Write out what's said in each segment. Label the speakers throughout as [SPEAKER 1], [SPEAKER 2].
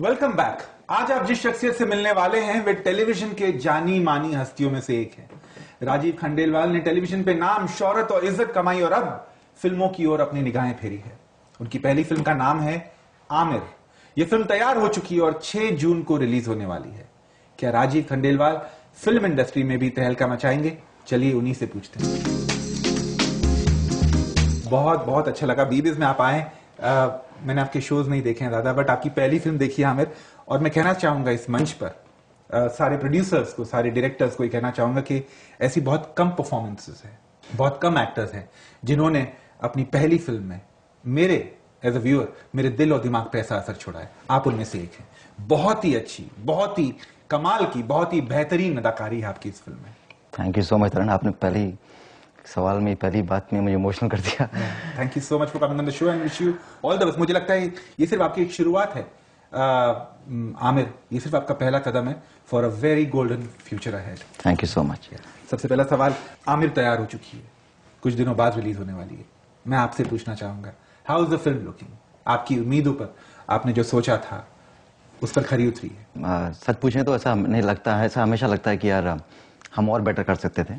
[SPEAKER 1] Welcome back आज आप जिस शख्सियत से मिलने वाले हैं वे टेलीविजन के जानी मानी हस्तियों में से एक हैं राजीव खंडेलवाल ने टेलीविजन पे नाम शौहरत और इज्जत कमाई और अब फिल्मों की ओर अपनी निगाहें फेरी है उनकी पहली फिल्म का नाम है आमिर यह फिल्म तैयार हो चुकी है और 6 जून को रिलीज होने वाली है क्या राजीव खंडेलवाल फिल्म इंडस्ट्री में भी तहलका मचाएंगे चलिए उन्हीं से पूछते हैं बहुत बहुत अच्छा लगा बीबीज में आप आए मैंने आपके शोज नहीं देखे हैं दादा बट आपकी पहली फिल्म देखी है आमिर और मैं कहना चाहूंगा इस मंच पर आ, सारे प्रोड्यूसर्स को सारे डायरेक्टर्स को ये कहना चाहूंगा कि ऐसी बहुत कम परफॉर्मेंसेस हैं बहुत कम एक्टर्स हैं जिन्होंने अपनी पहली फिल्म में मेरे एज अ व्यूअर मेरे दिल और दिमाग पर ऐसा असर छोड़ा है आप उनमें से एक हैं बहुत ही अच्छी बहुत ही कमाल की बहुत ही बेहतरीन अदाकारी है आपकी इस फिल्म में
[SPEAKER 2] thank you so much Taran आपने पहली सवाल में पहली बात में मुझे इमोशनल कर दिया
[SPEAKER 1] thank you so much for coming on the show and wish you all the best मुझे लगता है ये सिर्फ आपकी एक शुरुआत है uh, आमिर ये सिर्फ आपका पहला कदम है for a very golden future ahead
[SPEAKER 2] thank you so much
[SPEAKER 1] सबसे पहला सवाल आमिर तैयार हो चुकी है कुछ दिनों बाद रिलीज होने वाली है मैं आपसे पूछना चाहूंगा how is the film looking आपकी उम्मीदों पर आपने जो सोचा था उस पर खरी उतरी है सच पूछें तो ऐसा
[SPEAKER 2] नहीं लगता है ऐसा हमेशा लगता है कि यार हम और बेटर कर सकते थे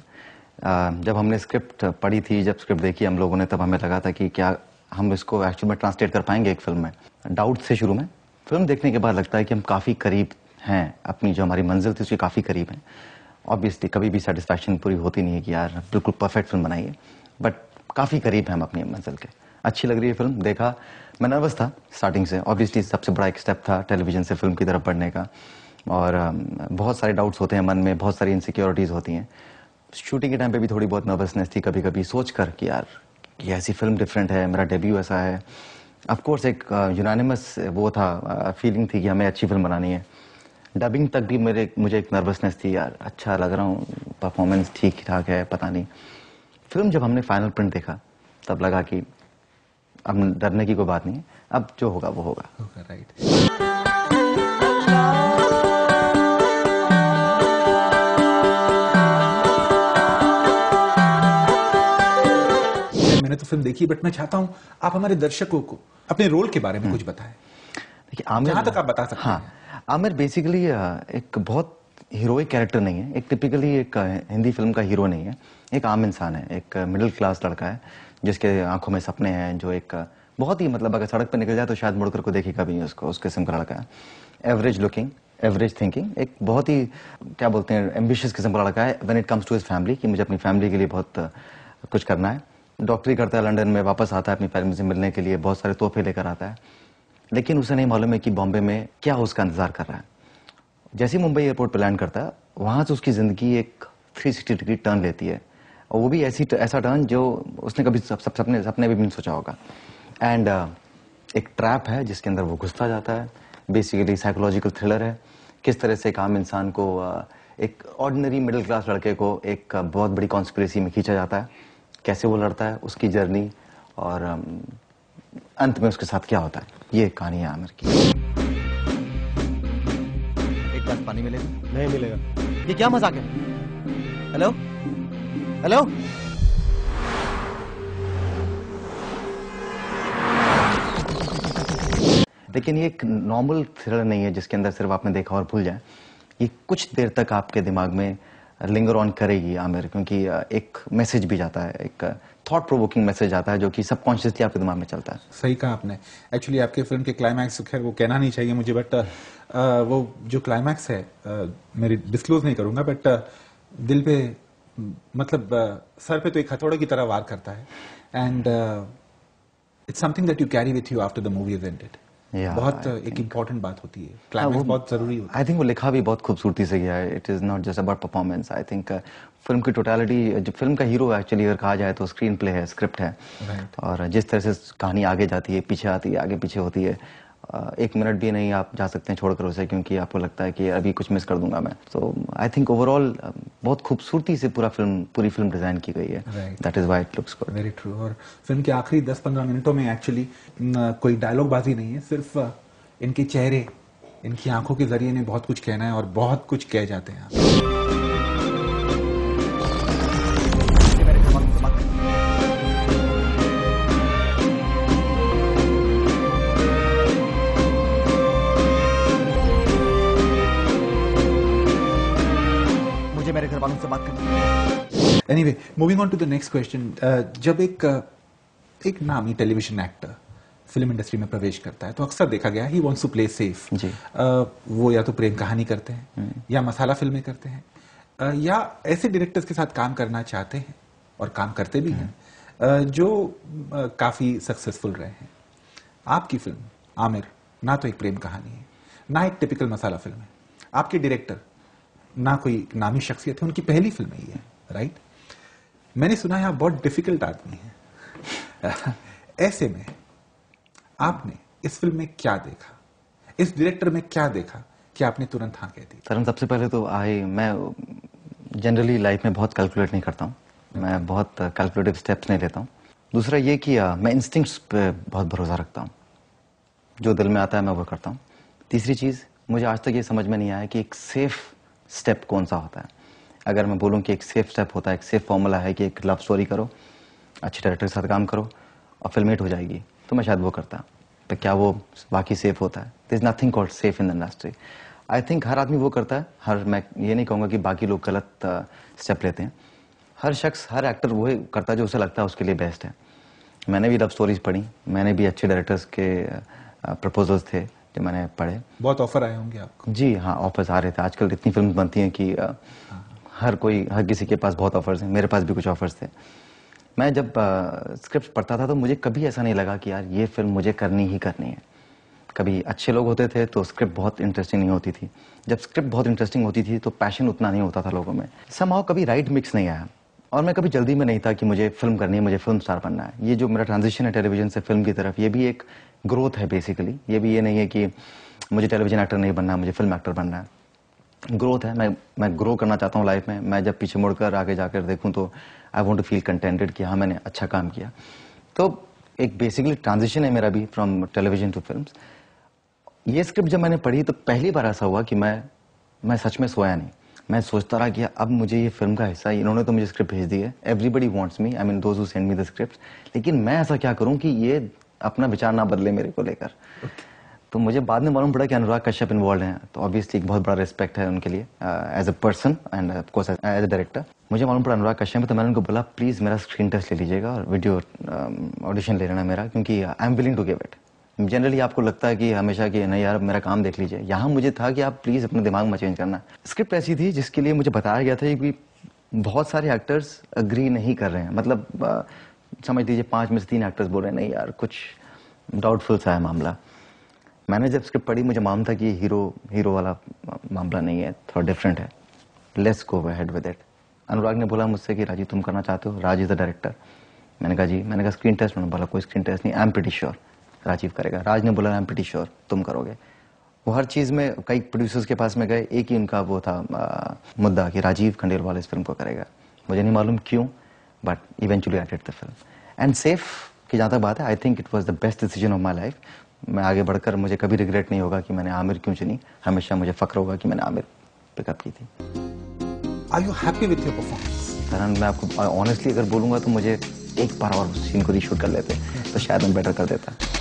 [SPEAKER 2] जब हमने स्क्रिप्ट पढ़ी थी जब स्क्रिप्ट देखी हम लोगों ने तब हमें लगा था कि क्या हम इसको एक्चुअल में ट्रांसलेट कर पाएंगे एक फिल्म में डाउट से शुरू में फिल्म देखने के बाद लगता है कि हम काफ़ी करीब हैं अपनी जो हमारी मंजिल थी उसके काफ़ी करीब हैं ऑब्वियसली कभी भी सेटिस्फैक्शन पूरी होती नहीं है कि यार बिल्कुल परफेक्ट फिल्म बनाई है बट काफ़ी करीब हैं हम अपनी मंजिल के अच्छी लग रही है फिल्म देखा मैं नर्वस था स्टार्टिंग से ऑब्वियसली सबसे बड़ा एक स्टेप था टेलीविजन से फिल्म की तरफ बढ़ने का और बहुत सारे डाउट्स होते हैं मन में बहुत सारी इनसिक्योरिटीज़ होती हैं शूटिंग के टाइम पे भी थोड़ी बहुत नर्वसनेस थी कभी कभी सोच कर कि यार ये ऐसी फिल्म डिफरेंट है मेरा डेब्यू ऐसा है अफकोर्स एक यूनानिमस uh, वो था फीलिंग uh, थी कि हमें अच्छी फिल्म बनानी है डबिंग तक भी मेरे मुझे एक नर्वसनेस थी यार अच्छा लग रहा हूँ परफॉर्मेंस ठीक ठाक है पता नहीं फिल्म जब हमने फाइनल प्रिंट देखा तब लगा कि अब डरने की कोई बात नहीं है अब जो होगा वो होगा राइट
[SPEAKER 1] मैंने तो फिल्म देखी बट मैं चाहता हूँ आप हमारे दर्शकों को अपने रोल के बारे में हम्म। कुछ बताएं देखिए आमिर जहाँ तक आप बता सकते हाँ आमिर बेसिकली एक बहुत
[SPEAKER 2] हीरोइक कैरेक्टर नहीं है एक टिपिकली एक हिंदी फिल्म का हीरो नहीं है एक आम इंसान है एक मिडिल क्लास लड़का है जिसके आंखों में सपने हैं जो एक बहुत ही मतलब अगर सड़क पर निकल जाए तो शायद मुड़कर को देखेगा भी उसको उस किस्म का लड़का है एवरेज लुकिंग एवरेज थिंकिंग एक बहुत ही क्या बोलते हैं एम्बिशियस किस्म का लड़का है when it comes to his family कि मुझे अपनी फैमिली के लिए बहुत कुछ करना है डॉक्टरी करता है लंदन में वापस आता है अपनी फैमिली से मिलने के लिए बहुत सारे तोहफे लेकर आता है लेकिन उसे नहीं मालूम है कि बॉम्बे में क्या उसका इंतजार कर रहा है जैसे ही मुंबई एयरपोर्ट पर लैंड करता है वहाँ से उसकी ज़िंदगी एक 360 डिग्री टर्न लेती है और वो भी ऐसी ऐसा टर्न जो उसने कभी सब, सब सपने सपने भी नहीं सोचा होगा एंड uh, एक ट्रैप है जिसके अंदर वो घुसता जाता है बेसिकली साइकोलॉजिकल थ्रिलर है किस तरह से एक आम इंसान को uh, एक ऑर्डिनरी मिडिल क्लास लड़के को एक uh, बहुत बड़ी कॉन्स्परेसी में खींचा जाता है कैसे वो लड़ता है उसकी जर्नी और अंत में उसके साथ क्या होता है ये कहानी है आमिर की एक बार पानी मिलेगा नहीं मिलेगा ये क्या मजाक है हेलो हेलो लेकिन ये एक नॉर्मल थ्रिलर नहीं है जिसके अंदर सिर्फ आपने देखा और भूल जाए ये कुछ देर तक आपके दिमाग में लिंगर ऑन करेगी आमिर क्योंकि एक मैसेज भी जाता है एक थॉट प्रोवोकिंग मैसेज आता है जो कि सबकॉन्शियसली आपके दिमाग में चलता है
[SPEAKER 1] सही कहा आपने एक्चुअली आपके फिल्म के क्लाइमैक्स खैर वो कहना नहीं चाहिए मुझे बट वो जो क्लाइमैक्स है मेरी डिस्क्लोज नहीं करूंगा बट दिल पे मतलब सर पे तो एक हथौड़े की तरह वार करता है and it's something that you carry with you after the movie is ended बहुत एक बात होती है क्लाइमेक्स हाँ, बहुत जरूरी
[SPEAKER 2] होता है आई थिंक वो लिखा भी बहुत खूबसूरती से गया है it is not just about performance I think film की टोटालिटी जो फिल्म का हीरो एक्चुअली अगर कहा जाए तो स्क्रीन प्ले है स्क्रिप्ट है right. और जिस तरह से कहानी आगे जाती है पीछे आती है आगे पीछे होती है एक मिनट भी नहीं आप जा सकते हैं छोड़कर उसे क्योंकि आपको लगता है कि अभी कुछ मिस कर दूंगा मैं सो आई थिंक ओवरऑल बहुत खूबसूरती से पूरा फिल्म पूरी फिल्म डिजाइन की गई है that is why it looks good
[SPEAKER 1] very true और फिल्म के आखिरी दस पंद्रह मिनटों में एक्चुअली कोई डायलॉग बाजी नहीं है सिर्फ इनके चेहरे इनकी आंखों के जरिए इन्हें बहुत कुछ कहना है और बहुत कुछ कह जाते हैं anyway moving on to the next question जब एक uh, एक नामी टेलीविजन एक्टर फिल्म इंडस्ट्री में प्रवेश करता है तो अक्सर देखा गया he wants to play safe वो या तो प्रेम कहानी करते हैं हम्म। या मसाला फिल्में करते हैं uh, या ऐसे डायरेक्टर्स के साथ काम करना चाहते हैं और काम करते भी हैं हम्म। uh, जो uh, काफी सक्सेसफुल रहे हैं आपकी फिल्म आमिर ना तो एक प्रेम कहानी है ना एक टिपिकल मसाला फिल्म है आपके डायरेक्टर ना कोई नामी शख्सियत है उनकी पहली फिल्म ही है राइट मैंने सुना है आप बहुत डिफिकल्ट आदमी हैं ऐसे में आपने इस फिल्म में क्या देखा इस डायरेक्टर में क्या देखा कि आपने तुरंत हाँ कह
[SPEAKER 2] दी तरन सबसे पहले तो आई मैं जनरली लाइफ में बहुत कैलकुलेट नहीं करता हूँ मैं बहुत कैलकुलेटिव स्टेप्स नहीं लेता हूँ दूसरा ये कि मैं इंस्टिंक्ट्स पे बहुत भरोसा रखता हूँ जो दिल में आता है मैं वो करता हूँ तीसरी चीज़ मुझे आज तक ये समझ में नहीं आया कि एक सेफ स्टेप कौन सा होता है अगर मैं बोलूँ कि एक सेफ स्टेप होता है एक सेफ फॉर्मूला है कि एक लव स्टोरी करो अच्छे डायरेक्टर के साथ काम करो और फिल्म हिट हो जाएगी तो मैं शायद वो करता तो क्या वो बाकी सेफ होता है there is nothing called safe in the industry I think हर आदमी वो करता है हर मैं ये नहीं कहूँगा कि बाकी लोग गलत स्टेप uh, लेते हैं हर शख्स हर एक्टर वही करता है जो उसे लगता है उसके लिए बेस्ट है मैंने भी लव स्टोरीज पढ़ी मैंने भी अच्छे डायरेक्टर्स के प्रपोजल्स uh, थे जो मैंने पढ़े
[SPEAKER 1] बहुत ऑफर आए होंगे आपको
[SPEAKER 2] जी हाँ ऑफर्स आ रहे थे आजकल इतनी फिल्म बनती हैं कि uh, हर कोई हर किसी के पास बहुत ऑफर्स हैं मेरे पास भी कुछ ऑफर्स थे मैं जब स्क्रिप्ट पढ़ता था तो मुझे कभी ऐसा नहीं लगा कि यार ये फिल्म मुझे करनी ही करनी है कभी अच्छे लोग होते थे तो स्क्रिप्ट बहुत इंटरेस्टिंग नहीं होती थी जब स्क्रिप्ट बहुत इंटरेस्टिंग होती थी तो पैशन उतना नहीं होता था लोगों में समाओ कभी राइट मिक्स नहीं आया और मैं कभी जल्दी में नहीं था कि मुझे फिल्म करनी है मुझे फिल्म स्टार बनना है ये जो मेरा ट्रांजिशन है टेलीविजन से फिल्म की तरफ ये भी एक ग्रोथ है बेसिकली ये भी ये नहीं है कि मुझे टेलीविजन एक्टर नहीं बनना है मुझे फिल्म एक्टर बनना है ग्रोथ है मैं मैं ग्रो करना चाहता हूँ लाइफ में मैं जब पीछे मुड़कर आगे जाकर देखूँ तो I want to feel contented कि हाँ मैंने अच्छा काम किया तो एक बेसिकली ट्रांजिशन है मेरा भी फ्रॉम टेलीविजन टू फिल्म ये स्क्रिप्ट जब मैंने पढ़ी तो पहली बार ऐसा हुआ कि मैं मैं सच में सोया नहीं मैं सोचता रहा कि अब मुझे ये फिल्म का हिस्सा इन्होंने तो मुझे स्क्रिप्ट भेज दी है everybody wants me I mean those who send me the script लेकिन मैं ऐसा क्या करूं कि ये अपना विचार ना बदले मेरे को लेकर okay. तो मुझे बाद में मालूम पड़ा कि अनुराग कश्यप इन्वॉल्व हैं तो ऑब्वियसली एक बहुत बड़ा रिस्पेक्ट है उनके लिए as a person and course as a director मुझे मालूम पड़ा अनुराग कश्यप तो मैंने उनको बोला प्लीज़ मेरा स्क्रीन टेस्ट ले लीजिएगा और वीडियो ऑडिशन um, ले लेना मेरा क्योंकि I am willing to give it generally आपको लगता है कि हमेशा कि नहीं यार मेरा काम देख लीजिए यहाँ मुझे था कि आप प्लीज़ अपने दिमाग में चेंज करना स्क्रिप्ट ऐसी थी जिसके लिए मुझे बताया गया था कि बहुत सारे एक्टर्स अग्री नहीं कर रहे हैं मतलब uh, समझ लीजिए पाँच में से तीन एक्टर्स बोल रहे हैं नहीं यार कुछ डाउटफुल सा है मामला मैंने जब स्क्रिप्ट पढ़ी मुझे मालूम था कि ये हीरो हीरो वाला मामला नहीं है थोड़ा डिफरेंट है let's go head with it Anurag ने बोला मुझसे कि राजी तुम करना चाहते हो राज इज़ द डायरेक्टर मैंने कहा जी मैंने कहा स्क्रीन टेस्ट उन्होंने बोला कोई स्क्रीन टेस्ट नहीं I am pretty sure Rajeev करेगा राज ने बोला आई एम प्रिटी श्योर तुम करोगे वो हर चीज़ में कई प्रोड्यूसर्स के पास में गए एक ही उनका वो था आ, मुद्दा कि राजीव खंडेलवाल इस फिल्म को करेगा मुझे नहीं मालूम क्यों but eventually I did the film and safe की जहाँ तक बात है I think it was the best decision of my life मैं आगे बढ़कर मुझे कभी रिग्रेट नहीं होगा कि मैंने आमिर क्यों चुनी हमेशा मुझे फक्र होगा कि मैंने आमिर पिकअप की थी
[SPEAKER 1] are you happy with your performance
[SPEAKER 2] मैं आपको ऑनेस्टली अगर बोलूँगा तो मुझे एक बार और सीन को रीशूट कर लेते तो शायद मैं बेटर कर देता